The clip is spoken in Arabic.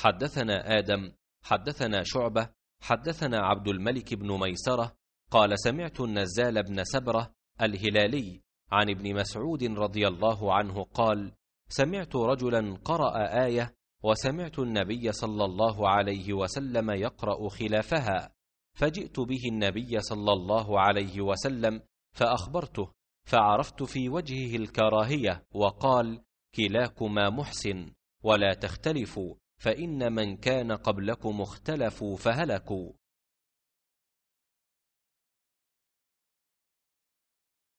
حدثنا آدم حدثنا شعبة حدثنا عبد الملك بن ميسرة قال سمعت النزال بن سبرة الهلالي عن ابن مسعود رضي الله عنه قال سمعت رجلا قرأ آية وسمعت النبي صلى الله عليه وسلم يقرأ خلافها فجئت به النبي صلى الله عليه وسلم فأخبرته فعرفت في وجهه الكراهية وقال كلاكما محسن ولا تختلفوا فإن من كان قبلكم اختلفوا فهلكوا